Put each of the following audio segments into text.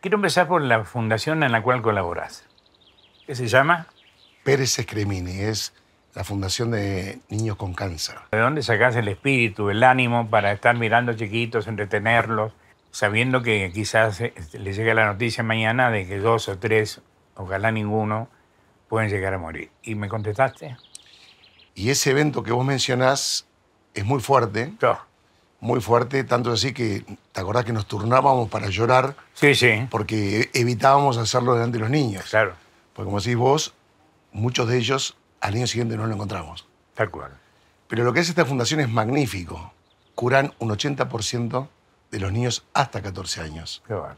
Quiero empezar por la fundación en la cual colaboras. ¿Qué se llama? Pérez Escremini, es la Fundación de Niños con Cáncer. ¿De dónde sacas el espíritu, el ánimo para estar mirando chiquitos, entretenerlos, sabiendo que quizás este, les llega la noticia mañana de que dos o tres, ojalá ninguno, pueden llegar a morir? ¿Y me contestaste? Y ese evento que vos mencionás es muy fuerte muy fuerte, tanto así que, ¿te acordás que nos turnábamos para llorar? Sí, sí. Porque evitábamos hacerlo delante de los niños. Claro. Porque como decís vos, muchos de ellos al año siguiente no lo encontramos. Tal cual. Pero lo que hace esta fundación es magnífico. Curan un 80% de los niños hasta 14 años. Qué bueno.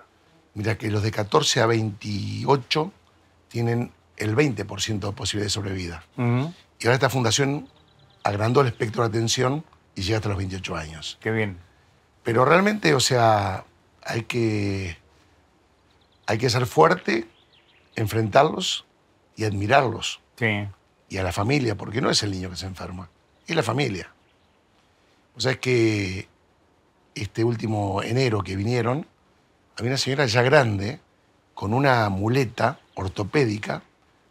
Mira que los de 14 a 28 tienen el 20% de posibilidad de sobrevida. Y ahora esta fundación agrandó el espectro de atención y llega hasta los 28 años. Qué bien. Pero realmente, o sea, hay que, hay que ser fuerte, enfrentarlos y admirarlos. Sí. Y a la familia, porque no es el niño que se enferma, es la familia. O sea, es que este último enero que vinieron, había una señora ya grande con una muleta ortopédica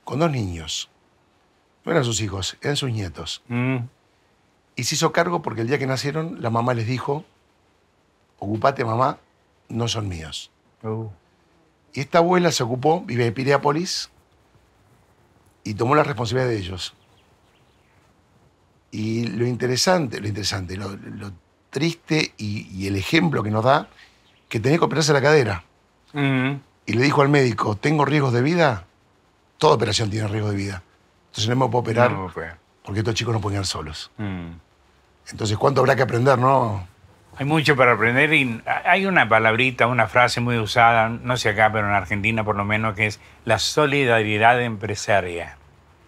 con dos niños. No eran sus hijos, eran sus nietos. Mm. Y se hizo cargo porque el día que nacieron, la mamá les dijo, ocupate mamá, no son míos. Oh. Y esta abuela se ocupó, vive en Pireápolis, y tomó la responsabilidad de ellos. Y lo interesante, lo interesante, lo, triste y, el ejemplo que nos da, que tenía que operarse la cadera. Mm. Y le dijo al médico, tengo riesgos de vida, toda operación tiene riesgo de vida. Entonces no me puedo operar pues. porque estos chicos no pueden ir solos. Mm. Entonces, ¿cuánto habrá que aprender, no? Hay mucho para aprender y hay una palabrita, una frase muy usada, no sé acá, pero en Argentina por lo menos, que es la solidaridad empresaria.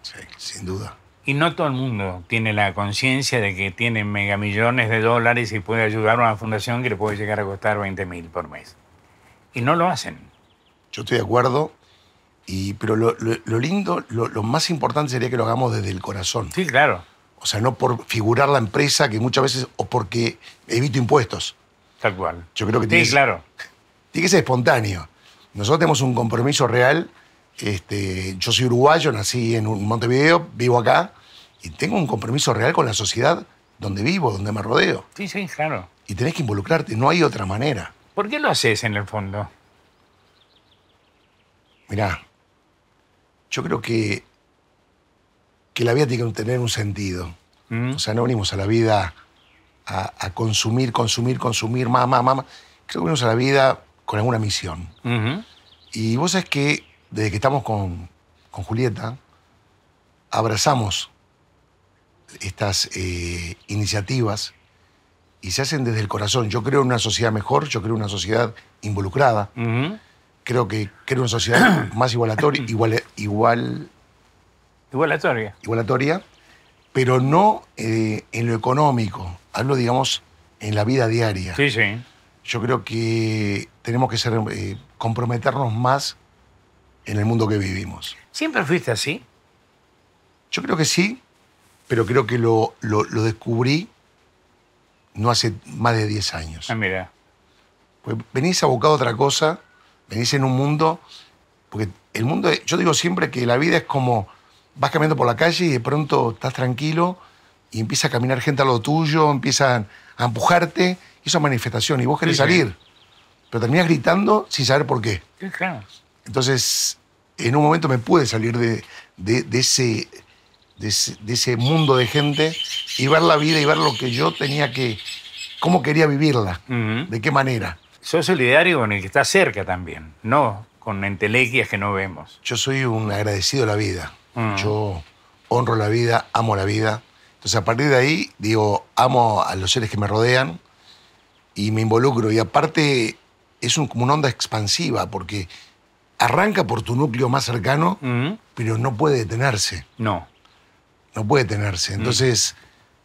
Sí, sin duda. Y no todo el mundo tiene la conciencia de que tiene megamillones de dólares y puede ayudar a una fundación que le puede llegar a costar 20 mil por mes. Y no lo hacen. Yo estoy de acuerdo, y, pero lo, lindo, lo más importante sería que lo hagamos desde el corazón. Sí, claro. O sea, no por figurar la empresa, que muchas veces, o porque evito impuestos. Tal cual. Yo creo que sí, claro. Tiene que ser espontáneo. Nosotros tenemos un compromiso real. Este, yo soy uruguayo, nací en Montevideo, vivo acá, y tengo un compromiso real con la sociedad donde vivo, donde me rodeo. Sí, sí, claro. Y tenés que involucrarte, no hay otra manera. ¿Por qué lo haces en el fondo? Mirá, yo creo que que la vida tiene que tener un sentido. Mm. O sea, no venimos a la vida a, consumir, consumir, consumir, mamá, mamá, Creo que venimos a la vida con alguna misión. Y vos sabés que desde que estamos con, Julieta, abrazamos estas eh, iniciativas y se hacen desde el corazón. Yo creo en una sociedad mejor, yo creo en una sociedad involucrada, creo que creo en una sociedad más igualatoria, igual, igual Igualatoria. Igualatoria, pero no eh, en lo económico. Hablo, digamos, en la vida diaria. Sí, sí. Yo creo que tenemos que ser, eh, comprometernos más en el mundo que vivimos. ¿Siempre fuiste así? Yo creo que sí, pero creo que lo, descubrí no hace más de 10 años. Ah, mira. Pues venís a buscar otra cosa, venís en un mundo, porque el mundo, yo digo siempre que la vida es como vas caminando por la calle y de pronto estás tranquilo y empieza a caminar gente a lo tuyo, empiezan a empujarte, y eso manifestación, y vos querés salir, pero terminas gritando sin saber por qué. Entonces, en un momento me pude salir de, de, ese, de, ese, mundo de gente y ver la vida y ver lo que yo tenía que, cómo quería vivirla, de qué manera. Soy solidario con el que está cerca también, no con entelequias que no vemos. Yo soy un agradecido de la vida. Mm. Yo honro la vida, amo la vida. Entonces, a partir de ahí, digo, amo a los seres que me rodean y me involucro. Y aparte, es un, como una onda expansiva, porque arranca por tu núcleo más cercano, mm. pero no puede detenerse. No. No puede detenerse. Mm. Entonces,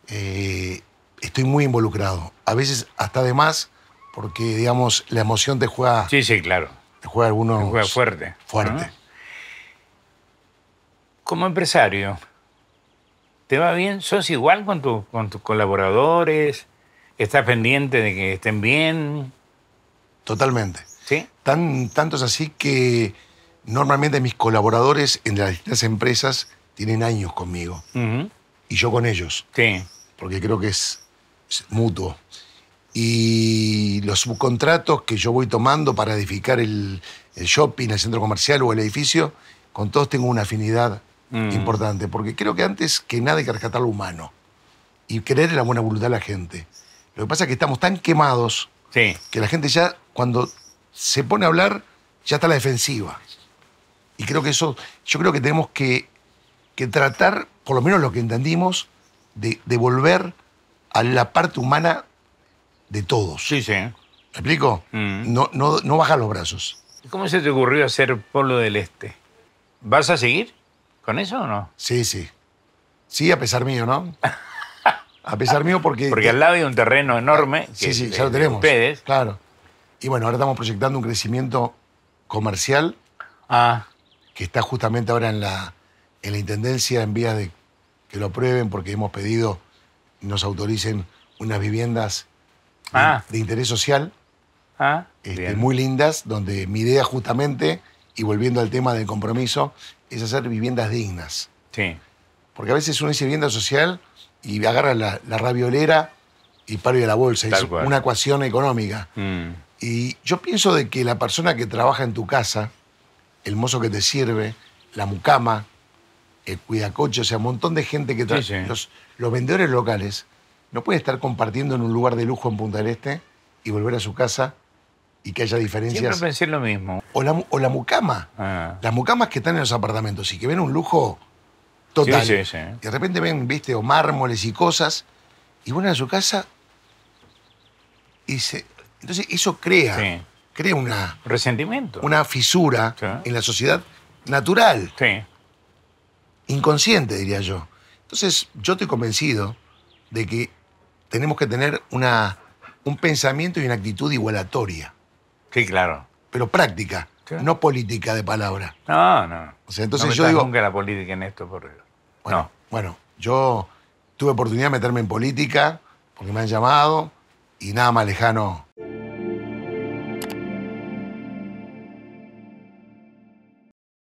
eh, estoy muy involucrado. A veces, hasta además porque, digamos, la emoción te juega. Sí, sí, claro. Te juega algunos. Te juega fuerte. Fuerte como empresario, ¿te va bien? ¿Sos igual con, tus colaboradores? ¿Estás pendiente de que estén bien? Totalmente. ¿Sí? Tan, tanto es así que normalmente mis colaboradores en las distintas empresas tienen años conmigo y yo con ellos. Sí. Porque creo que es, mutuo. Y los subcontratos que yo voy tomando para edificar el shopping, el centro comercial o el edificio, con todos tengo una afinidad Mm. importante, porque creo que antes que nada hay que rescatar lo humano y creer en la buena voluntad de la gente. Lo que pasa es que estamos tan quemados que la gente ya, cuando se pone a hablar, ya está a la defensiva. Y creo que eso, yo creo que tenemos que, tratar, por lo menos lo que entendimos, de, devolver volver a la parte humana de todos. Sí, sí. ¿Me explico? Mm. No, no, no bajar los brazos. ¿Cómo se te ocurrió hacer Pueblo del Este? ¿Vas a seguir? ¿Con eso o no? Sí, sí. Sí, a pesar mío, ¿no? A pesar mío porque... Porque eh, al lado hay un terreno enorme. sí, que sí, ya lo tenemos. Ustedes. Claro. Y bueno, ahora estamos proyectando un crecimiento comercial ah. que está justamente ahora en la, en la Intendencia en vías de que lo aprueben porque hemos pedido nos autoricen unas viviendas de, ah. interés social ah, este, muy lindas, donde mi idea justamente, y volviendo al tema del compromiso, es hacer viviendas dignas. Sí. Porque a veces uno dice vivienda social y agarra la, la raviolera y paro de la bolsa. es una ecuación económica. Mm. Y yo pienso de que la persona que trabaja en tu casa, el mozo que te sirve, la mucama, el cuidacoche, o sea, un montón de gente que trabaja. los, los, vendedores locales no puede estar compartiendo en un lugar de lujo en Punta del Este y volver a su casa y que haya diferencias. Siempre pensé lo mismo. O la, o la mucama. Ah. Las mucamas que están en los apartamentos y que ven un lujo total. Sí, sí, Y de repente ven, viste, o mármoles y cosas, y una a su casa y Entonces eso crea, crea una... Resentimiento. Una fisura en la sociedad natural. Sí. Inconsciente, diría yo. Entonces yo estoy convencido de que tenemos que tener una, un pensamiento y una actitud igualatoria. Sí, claro. Pero práctica, no política de palabra. No, no. O sea, entonces yo digo. nunca la política en esto, por bueno, bueno, yo tuve oportunidad de meterme en política porque me han llamado y nada más lejano